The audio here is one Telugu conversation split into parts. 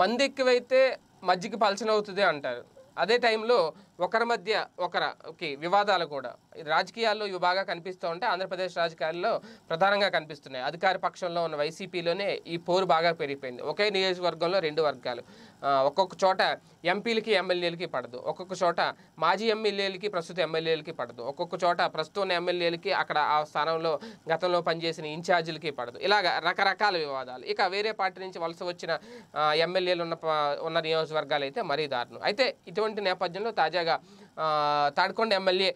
మంది ఎక్కువైతే మజ్జిగ పలచన అంటారు అదే టైంలో ఒకరి మధ్య ఒకరికి వివాదాలు కూడా రాజకీయాల్లో ఇవి బాగా కనిపిస్తూ ఉంటే ఆంధ్రప్రదేశ్ రాజకీయాల్లో ప్రధానంగా కనిపిస్తున్నాయి అధికార పక్షంలో ఉన్న వైసీపీలోనే ఈ పోరు బాగా పెరిగిపోయింది ఒకే నియోజకవర్గంలో రెండు వర్గాలు ఒక్కొక్క చోట ఎంపీలకి ఎమ్మెల్యేలకి పడదు ఒక్కొక్క చోట మాజీ ఎమ్మెల్యేలకి ప్రస్తుత ఎమ్మెల్యేలకి పడదు ఒక్కొక్క చోట ప్రస్తుతం ఎమ్మెల్యేలకి అక్కడ ఆ స్థానంలో గతంలో పనిచేసిన ఇన్ఛార్జీలకి పడదు ఇలాగ రకరకాల వివాదాలు ఇక వేరే పార్టీ నుంచి వలస వచ్చిన ఎమ్మెల్యేలు ఉన్న ఉన్న నియోజకవర్గాలు అయితే మరీ దారుణం అయితే ఇటువంటి నేపథ్యంలో తాజాగా ఉండగా తాడికొండ ఎమ్మెల్యే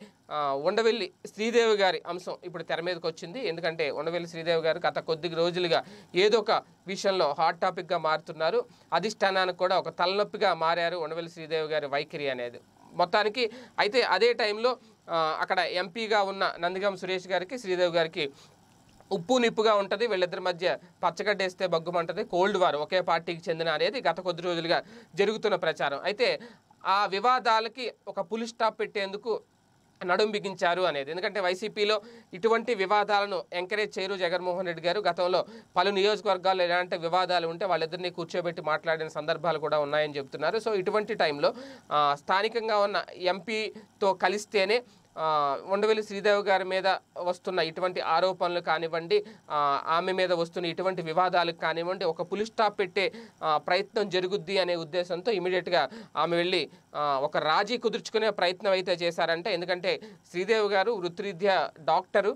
ఉండవెల్లి శ్రీదేవి గారి అంశం ఇప్పుడు తెర మీదకి వచ్చింది ఎందుకంటే ఉండవెల్లి శ్రీదేవి గారు గత కొద్ది రోజులుగా ఏదో ఒక విషయంలో హాట్ టాపిక్గా మారుతున్నారు అధిష్టానానికి కూడా ఒక తలనొప్పిగా మారారు ఉండవెల్లి శ్రీదేవి గారి వైఖరి అనేది మొత్తానికి అయితే అదే టైంలో అక్కడ ఎంపీగా ఉన్న నందిగం సురేష్ గారికి శ్రీదేవి గారికి ఉప్పు నిప్పుగా ఉంటుంది వీళ్ళిద్దరి మధ్య పచ్చగడ్డ వేస్తే బగ్గుమంటుంది కోల్డ్ వార్ ఒకే పార్టీకి చెందిన అనేది గత కొద్ది రోజులుగా జరుగుతున్న ప్రచారం అయితే ఆ వివాదాలకి ఒక పులి స్టాప్ పెట్టేందుకు నడుం బిగించారు అనేది ఎందుకంటే వైసీపీలో ఇటువంటి వివాదాలను ఎంకరేజ్ చేయరు జగన్మోహన్ రెడ్డి గారు గతంలో పలు నియోజకవర్గాల్లో ఎలాంటి వివాదాలు ఉంటే వాళ్ళిద్దరిని కూర్చోబెట్టి మాట్లాడిన సందర్భాలు కూడా ఉన్నాయని చెబుతున్నారు సో ఇటువంటి టైంలో స్థానికంగా ఉన్న ఎంపీతో కలిస్తేనే ఉండవెల్లి శ్రీదేవి గారి మీద వస్తున్న ఇటువంటి ఆరోపణలు కానివ్వండి ఆమె మీద వస్తున్న ఇటువంటి వివాదాలకు కానివ్వండి ఒక పులి స్టాప్ పెట్టే ప్రయత్నం జరుగుద్ది అనే ఉద్దేశంతో ఇమీడియట్గా ఆమె వెళ్ళి ఒక రాజీ కుదుర్చుకునే ప్రయత్నం అయితే చేశారంటే ఎందుకంటే శ్రీదేవి గారు వృత్తిరీత్యా డాక్టరు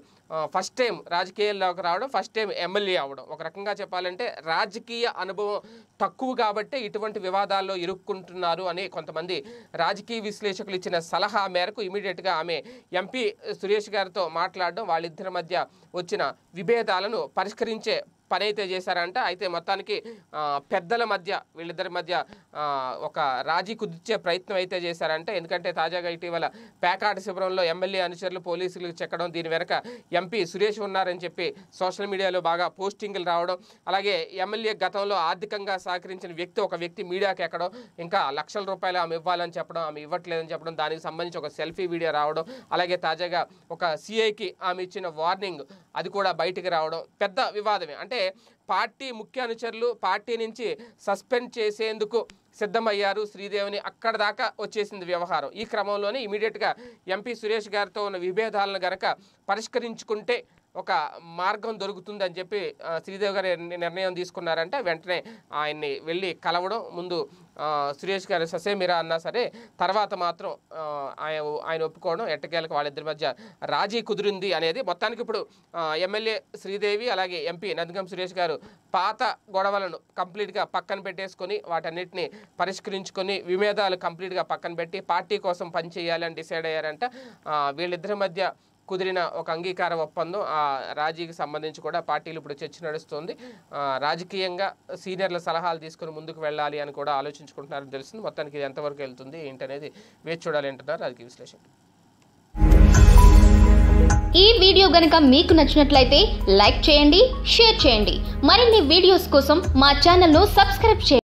ఫస్ట్ టైం రాజకీయాల్లోకి రావడం ఫస్ట్ టైం ఎమ్మెల్యే అవ్వడం ఒక రకంగా చెప్పాలంటే రాజకీయ అనుభవం తక్కువ కాబట్టి ఇటువంటి వివాదాల్లో ఇరుక్కుంటున్నారు అని కొంతమంది రాజకీయ విశ్లేషకులు ఇచ్చిన సలహా మేరకు ఇమీడియట్గా ఆమె ఎంపీ సురేష్ గారితో మాట్లాడడం వాళ్ళిద్దరి మధ్య వచ్చిన విభేదాలను పరిష్కరించే పని అయితే చేశారంట అయితే మొత్తానికి పెద్దల మధ్య వీళ్ళిద్దరి మధ్య ఒక రాజీ కుదిర్చే ప్రయత్నం అయితే చేశారంట ఎందుకంటే తాజాగా ఇటీవల పేకాట శిబిరంలో ఎమ్మెల్యే అనుచరులు పోలీసులు చెక్కడం దీని వెనక ఎంపీ సురేష్ ఉన్నారని చెప్పి సోషల్ మీడియాలో బాగా పోస్టింగ్లు రావడం అలాగే ఎమ్మెల్యే గతంలో ఆర్థికంగా సహకరించిన వ్యక్తి ఒక వ్యక్తి మీడియాకి ఎక్కడం ఇంకా లక్షల రూపాయలు ఆమె ఇవ్వాలని చెప్పడం ఆమె ఇవ్వట్లేదని చెప్పడం దానికి సంబంధించి ఒక సెల్ఫీ వీడియో రావడం అలాగే తాజాగా ఒక సిఐకి ఆమె ఇచ్చిన వార్నింగ్ అది కూడా బయటికి రావడం పెద్ద వివాదమే అంటే అంటే పార్టీ ముఖ్య అనుచరులు పార్టీ నుంచి సస్పెండ్ చేసేందుకు సిద్ధమయ్యారు శ్రీదేవిని అక్కడ దాకా వచ్చేసింది వ్యవహారం ఈ క్రమంలోనే ఇమీడియట్గా ఎంపీ సురేష్ గారితో ఉన్న విభేదాలను గనక పరిష్కరించుకుంటే ఒక మార్గం దొరుకుతుంది అని చెప్పి శ్రీదేవి గారు నిర్ణయం తీసుకున్నారంటే వెంటనే ఆయన్ని వెళ్ళి కలవడం ముందు సురేష్ గారు ససేమిరా అన్నా సరే తర్వాత మాత్రం ఆయన ఆయన ఒప్పుకోవడం ఎట్టకేలకు వాళ్ళిద్దరి మధ్య రాజీ కుదిరింది అనేది మొత్తానికి ఇప్పుడు ఎమ్మెల్యే శ్రీదేవి అలాగే ఎంపీ నందిగం సురేష్ గారు పాత గొడవలను కంప్లీట్గా పక్కన పెట్టేసుకొని వాటన్నిటిని పరిష్కరించుకొని విమేదాలు కంప్లీట్గా పక్కన పెట్టి పార్టీ కోసం పనిచేయాలని డిసైడ్ అయ్యారంట వీళ్ళిద్దరి మధ్య కుదిరిన ఒక అంగీకార ఒప్పందం ఆ రాజీకి సంబంధించి కూడా పార్టీలు ఇప్పుడు చర్చ నడుస్తుంది రాజకీయంగా సీనియర్ల సలహాలు తీసుకుని ముందుకు వెళ్ళాలి అని కూడా ఆలోచించుకుంటున్నారని తెలుస్తుంది మొత్తానికి ఇది ఎంతవరకు వెళ్తుంది ఏంటనేది వేచి చూడాలి అంటున్నారు రాజకీయ విశ్లేషణ ఈ వీడియో గనుక మీకు నచ్చినట్లయితే లైక్ చేయండి షేర్ చేయండి మరిన్ని వీడియోస్ కోసం మా ఛానల్ను సబ్స్క్రైబ్ చేయండి